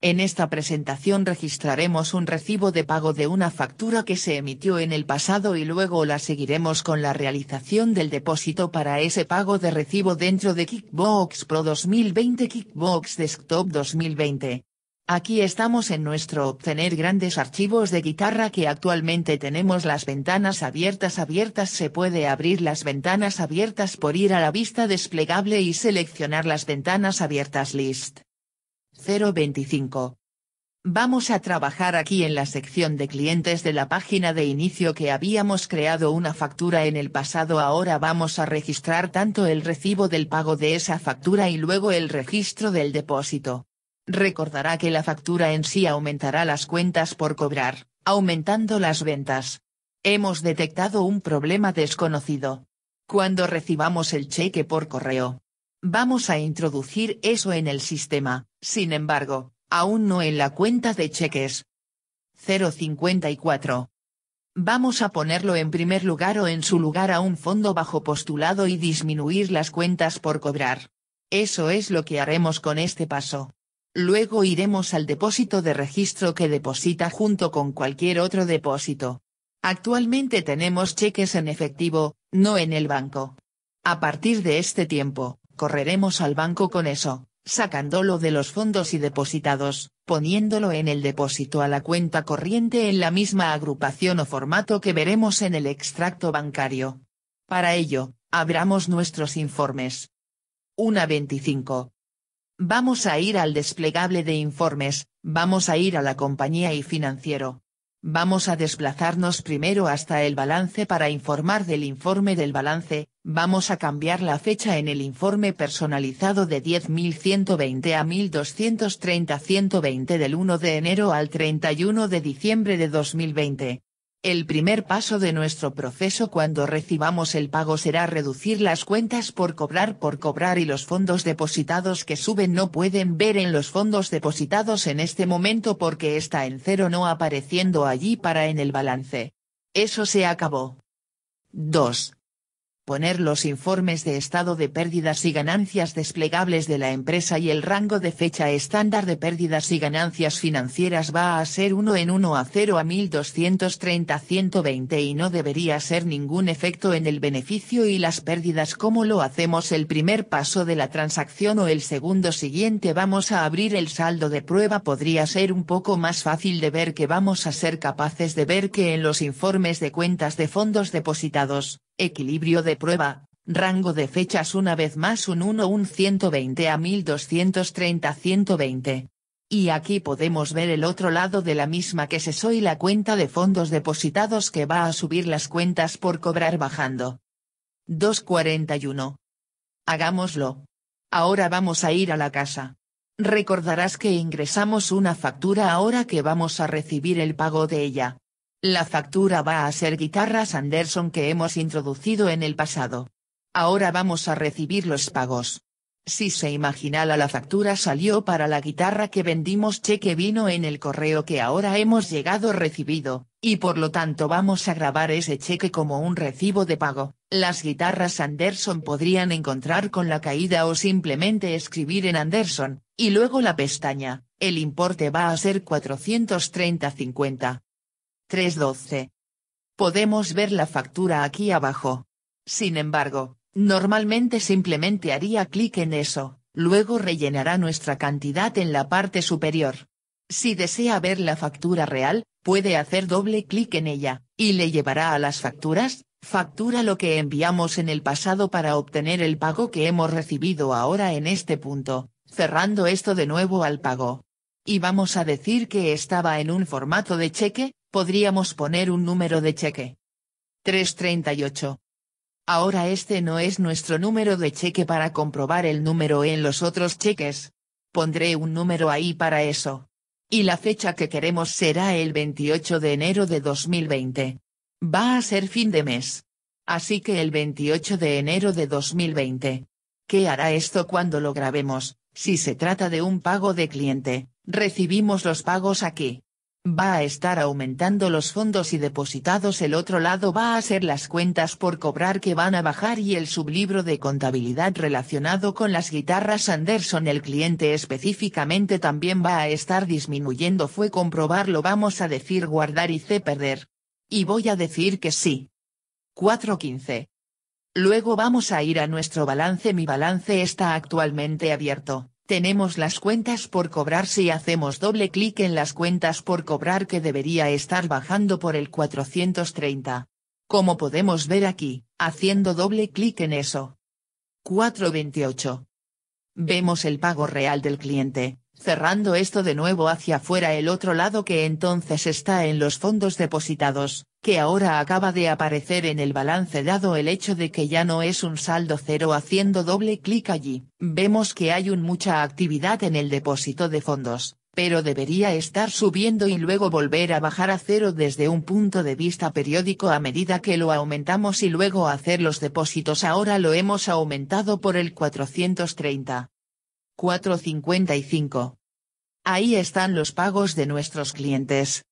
En esta presentación registraremos un recibo de pago de una factura que se emitió en el pasado y luego la seguiremos con la realización del depósito para ese pago de recibo dentro de Kickbox Pro 2020 Kickbox Desktop 2020. Aquí estamos en nuestro obtener grandes archivos de guitarra que actualmente tenemos las ventanas abiertas abiertas se puede abrir las ventanas abiertas por ir a la vista desplegable y seleccionar las ventanas abiertas list. 025. Vamos a trabajar aquí en la sección de clientes de la página de inicio que habíamos creado una factura en el pasado ahora vamos a registrar tanto el recibo del pago de esa factura y luego el registro del depósito. Recordará que la factura en sí aumentará las cuentas por cobrar, aumentando las ventas. Hemos detectado un problema desconocido. Cuando recibamos el cheque por correo, Vamos a introducir eso en el sistema, sin embargo, aún no en la cuenta de cheques. 054. Vamos a ponerlo en primer lugar o en su lugar a un fondo bajo postulado y disminuir las cuentas por cobrar. Eso es lo que haremos con este paso. Luego iremos al depósito de registro que deposita junto con cualquier otro depósito. Actualmente tenemos cheques en efectivo, no en el banco. A partir de este tiempo, correremos al banco con eso, sacándolo de los fondos y depositados, poniéndolo en el depósito a la cuenta corriente en la misma agrupación o formato que veremos en el extracto bancario. Para ello, abramos nuestros informes. 1.25. Vamos a ir al desplegable de informes, vamos a ir a la compañía y financiero. Vamos a desplazarnos primero hasta el balance para informar del informe del balance, vamos a cambiar la fecha en el informe personalizado de 10.120 a 1.230-120 del 1 de enero al 31 de diciembre de 2020. El primer paso de nuestro proceso cuando recibamos el pago será reducir las cuentas por cobrar por cobrar y los fondos depositados que suben no pueden ver en los fondos depositados en este momento porque está en cero no apareciendo allí para en el balance. Eso se acabó. 2 poner los informes de estado de pérdidas y ganancias desplegables de la empresa y el rango de fecha estándar de pérdidas y ganancias financieras va a ser 1 en 1 a 0 a 1230-120 y no debería ser ningún efecto en el beneficio y las pérdidas como lo hacemos el primer paso de la transacción o el segundo siguiente vamos a abrir el saldo de prueba podría ser un poco más fácil de ver que vamos a ser capaces de ver que en los informes de cuentas de fondos depositados, Equilibrio de prueba, rango de fechas una vez más un 1 un 120 a 1230 120. Y aquí podemos ver el otro lado de la misma que se soy la cuenta de fondos depositados que va a subir las cuentas por cobrar bajando. 241. Hagámoslo. Ahora vamos a ir a la casa. Recordarás que ingresamos una factura ahora que vamos a recibir el pago de ella. La factura va a ser guitarras Anderson que hemos introducido en el pasado. Ahora vamos a recibir los pagos. Si se imaginala la factura salió para la guitarra que vendimos cheque vino en el correo que ahora hemos llegado recibido, y por lo tanto vamos a grabar ese cheque como un recibo de pago. Las guitarras Anderson podrían encontrar con la caída o simplemente escribir en Anderson, y luego la pestaña, el importe va a ser 430.50. 312. Podemos ver la factura aquí abajo. Sin embargo, normalmente simplemente haría clic en eso, luego rellenará nuestra cantidad en la parte superior. Si desea ver la factura real, puede hacer doble clic en ella, y le llevará a las facturas, factura lo que enviamos en el pasado para obtener el pago que hemos recibido ahora en este punto, cerrando esto de nuevo al pago. Y vamos a decir que estaba en un formato de cheque, podríamos poner un número de cheque. 338. Ahora este no es nuestro número de cheque para comprobar el número en los otros cheques. Pondré un número ahí para eso. Y la fecha que queremos será el 28 de enero de 2020. Va a ser fin de mes. Así que el 28 de enero de 2020. ¿Qué hará esto cuando lo grabemos? Si se trata de un pago de cliente, recibimos los pagos aquí va a estar aumentando los fondos y depositados el otro lado va a ser las cuentas por cobrar que van a bajar y el sublibro de contabilidad relacionado con las guitarras Anderson el cliente específicamente también va a estar disminuyendo fue comprobarlo vamos a decir guardar y c perder. Y voy a decir que sí. 4.15. Luego vamos a ir a nuestro balance mi balance está actualmente abierto. Tenemos las cuentas por cobrar si hacemos doble clic en las cuentas por cobrar que debería estar bajando por el 430. Como podemos ver aquí, haciendo doble clic en eso. 428. Vemos el pago real del cliente, cerrando esto de nuevo hacia afuera el otro lado que entonces está en los fondos depositados que ahora acaba de aparecer en el balance dado el hecho de que ya no es un saldo cero haciendo doble clic allí. Vemos que hay mucha actividad en el depósito de fondos, pero debería estar subiendo y luego volver a bajar a cero desde un punto de vista periódico a medida que lo aumentamos y luego hacer los depósitos ahora lo hemos aumentado por el 430. 455. Ahí están los pagos de nuestros clientes,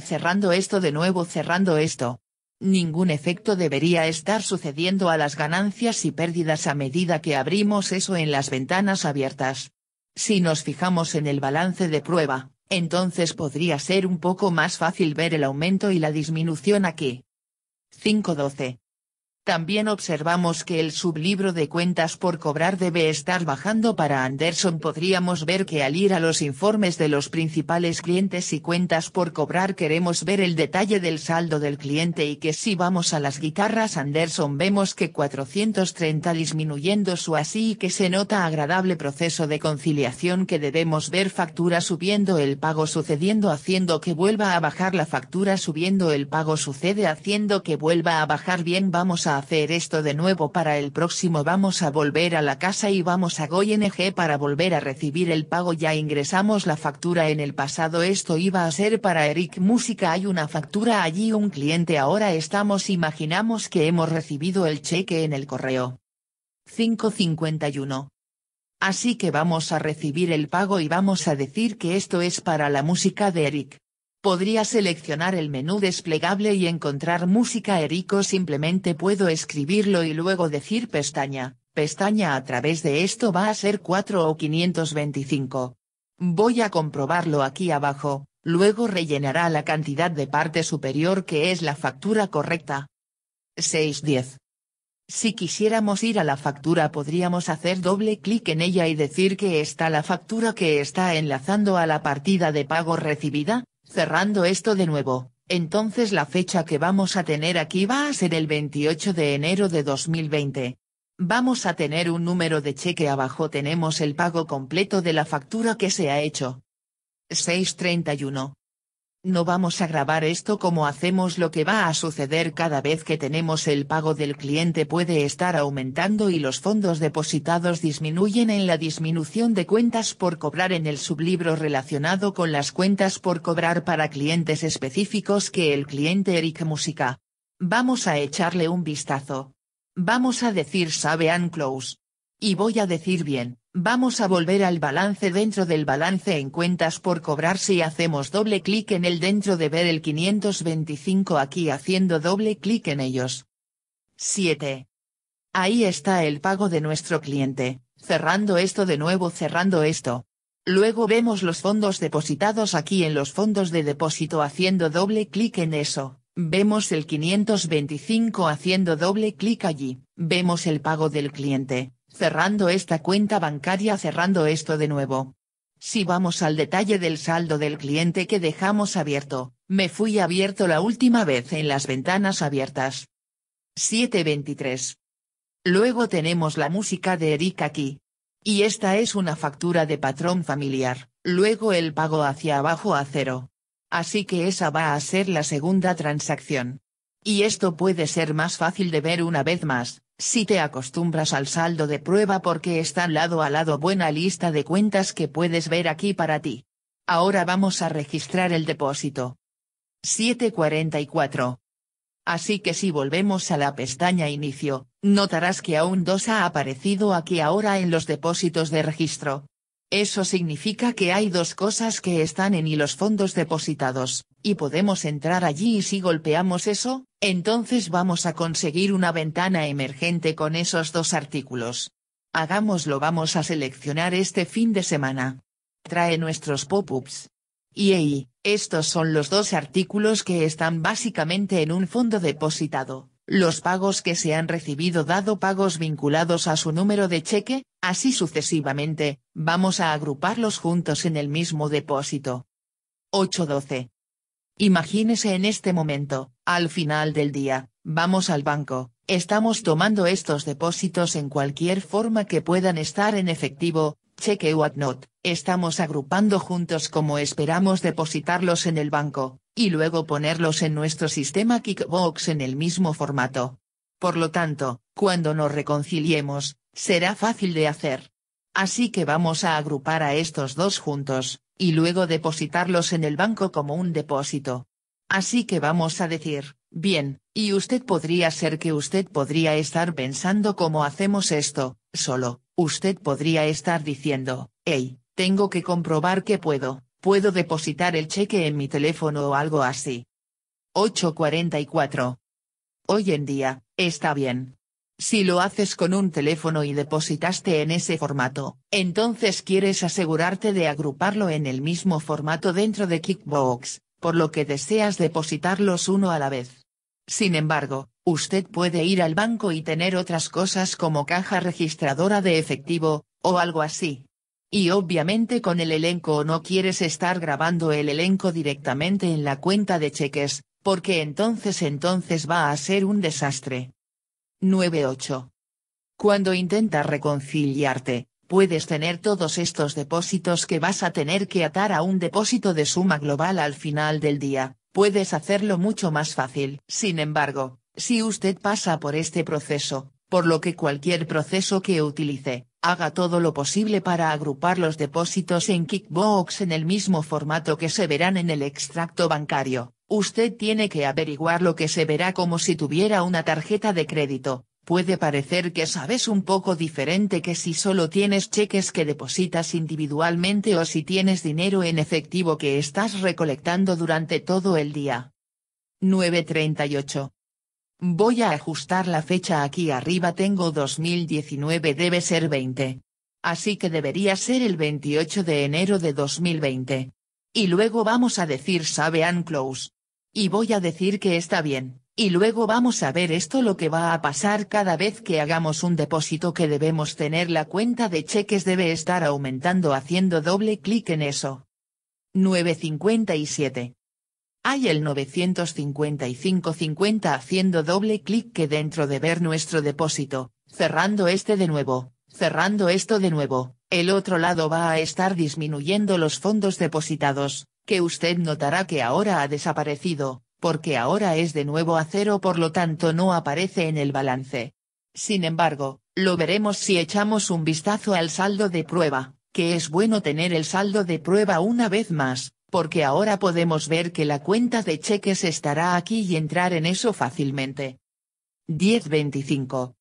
cerrando esto de nuevo cerrando esto. Ningún efecto debería estar sucediendo a las ganancias y pérdidas a medida que abrimos eso en las ventanas abiertas. Si nos fijamos en el balance de prueba, entonces podría ser un poco más fácil ver el aumento y la disminución aquí. 512. También observamos que el sublibro de cuentas por cobrar debe estar bajando para Anderson. Podríamos ver que al ir a los informes de los principales clientes y cuentas por cobrar queremos ver el detalle del saldo del cliente y que si vamos a las guitarras Anderson vemos que 430 disminuyendo su así y que se nota agradable proceso de conciliación que debemos ver factura subiendo el pago sucediendo haciendo que vuelva a bajar la factura subiendo el pago sucede haciendo que vuelva a bajar bien vamos a hacer esto de nuevo para el próximo vamos a volver a la casa y vamos a ng para volver a recibir el pago ya ingresamos la factura en el pasado esto iba a ser para Eric Música hay una factura allí un cliente ahora estamos imaginamos que hemos recibido el cheque en el correo. 551. Así que vamos a recibir el pago y vamos a decir que esto es para la música de Eric. Podría seleccionar el menú desplegable y encontrar música erico simplemente puedo escribirlo y luego decir pestaña, pestaña a través de esto va a ser 4 o 525. Voy a comprobarlo aquí abajo, luego rellenará la cantidad de parte superior que es la factura correcta. 610. Si quisiéramos ir a la factura podríamos hacer doble clic en ella y decir que está la factura que está enlazando a la partida de pago recibida, Cerrando esto de nuevo, entonces la fecha que vamos a tener aquí va a ser el 28 de enero de 2020. Vamos a tener un número de cheque abajo tenemos el pago completo de la factura que se ha hecho. 631 no vamos a grabar esto como hacemos lo que va a suceder cada vez que tenemos el pago del cliente puede estar aumentando y los fondos depositados disminuyen en la disminución de cuentas por cobrar en el sublibro relacionado con las cuentas por cobrar para clientes específicos que el cliente Eric Música. Vamos a echarle un vistazo. Vamos a decir sabe and close. Y voy a decir bien, Vamos a volver al balance dentro del balance en cuentas por cobrar si hacemos doble clic en el dentro de ver el 525 aquí haciendo doble clic en ellos. 7. Ahí está el pago de nuestro cliente, cerrando esto de nuevo cerrando esto. Luego vemos los fondos depositados aquí en los fondos de depósito haciendo doble clic en eso, vemos el 525 haciendo doble clic allí, vemos el pago del cliente, cerrando esta cuenta bancaria cerrando esto de nuevo. Si vamos al detalle del saldo del cliente que dejamos abierto, me fui abierto la última vez en las ventanas abiertas. 723. Luego tenemos la música de Eric aquí. Y esta es una factura de patrón familiar, luego el pago hacia abajo a cero. Así que esa va a ser la segunda transacción. Y esto puede ser más fácil de ver una vez más, si te acostumbras al saldo de prueba porque está lado a lado buena lista de cuentas que puedes ver aquí para ti. Ahora vamos a registrar el depósito. 744. Así que si volvemos a la pestaña Inicio, notarás que aún dos ha aparecido aquí ahora en los depósitos de registro, eso significa que hay dos cosas que están en y los fondos depositados, y podemos entrar allí y si golpeamos eso, entonces vamos a conseguir una ventana emergente con esos dos artículos. Hagámoslo vamos a seleccionar este fin de semana. Trae nuestros pop-ups. Y ahí, estos son los dos artículos que están básicamente en un fondo depositado los pagos que se han recibido dado pagos vinculados a su número de cheque, así sucesivamente, vamos a agruparlos juntos en el mismo depósito. 812. Imagínese en este momento, al final del día, vamos al banco, estamos tomando estos depósitos en cualquier forma que puedan estar en efectivo, cheque o estamos agrupando juntos como esperamos depositarlos en el banco, y luego ponerlos en nuestro sistema Kickbox en el mismo formato. Por lo tanto, cuando nos reconciliemos, será fácil de hacer. Así que vamos a agrupar a estos dos juntos, y luego depositarlos en el banco como un depósito. Así que vamos a decir, bien, y usted podría ser que usted podría estar pensando cómo hacemos esto, solo, usted podría estar diciendo, hey, tengo que comprobar que puedo, puedo depositar el cheque en mi teléfono o algo así. 844. Hoy en día, está bien. Si lo haces con un teléfono y depositaste en ese formato, entonces quieres asegurarte de agruparlo en el mismo formato dentro de Kickbox, por lo que deseas depositarlos uno a la vez. Sin embargo, usted puede ir al banco y tener otras cosas como caja registradora de efectivo, o algo así, y obviamente con el elenco o no quieres estar grabando el elenco directamente en la cuenta de cheques, porque entonces entonces va a ser un desastre. 9.8. Cuando intentas reconciliarte, puedes tener todos estos depósitos que vas a tener que atar a un depósito de suma global al final del día, puedes hacerlo mucho más fácil. Sin embargo, si usted pasa por este proceso, por lo que cualquier proceso que utilice, haga todo lo posible para agrupar los depósitos en Kickbox en el mismo formato que se verán en el extracto bancario. Usted tiene que averiguar lo que se verá como si tuviera una tarjeta de crédito. Puede parecer que sabes un poco diferente que si solo tienes cheques que depositas individualmente o si tienes dinero en efectivo que estás recolectando durante todo el día. 938. Voy a ajustar la fecha aquí arriba tengo 2019 debe ser 20. Así que debería ser el 28 de enero de 2020. Y luego vamos a decir sabe close. Y voy a decir que está bien, y luego vamos a ver esto lo que va a pasar cada vez que hagamos un depósito que debemos tener la cuenta de cheques debe estar aumentando haciendo doble clic en eso. 957. Hay el 955.50 haciendo doble clic que dentro de ver nuestro depósito, cerrando este de nuevo, cerrando esto de nuevo, el otro lado va a estar disminuyendo los fondos depositados, que usted notará que ahora ha desaparecido, porque ahora es de nuevo a cero por lo tanto no aparece en el balance. Sin embargo, lo veremos si echamos un vistazo al saldo de prueba, que es bueno tener el saldo de prueba una vez más, porque ahora podemos ver que la cuenta de cheques estará aquí y entrar en eso fácilmente. 10.25.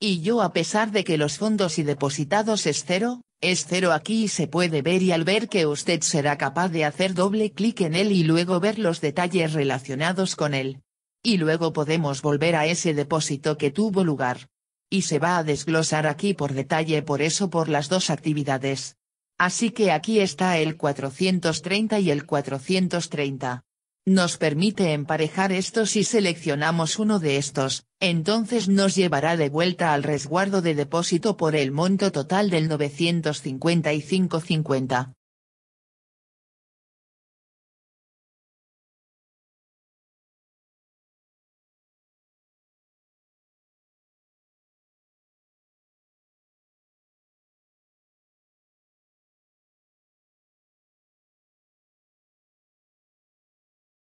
Y yo a pesar de que los fondos y depositados es cero, es cero aquí y se puede ver y al ver que usted será capaz de hacer doble clic en él y luego ver los detalles relacionados con él. Y luego podemos volver a ese depósito que tuvo lugar. Y se va a desglosar aquí por detalle por eso por las dos actividades. Así que aquí está el 430 y el 430. Nos permite emparejar estos y seleccionamos uno de estos, entonces nos llevará de vuelta al resguardo de depósito por el monto total del 955.50.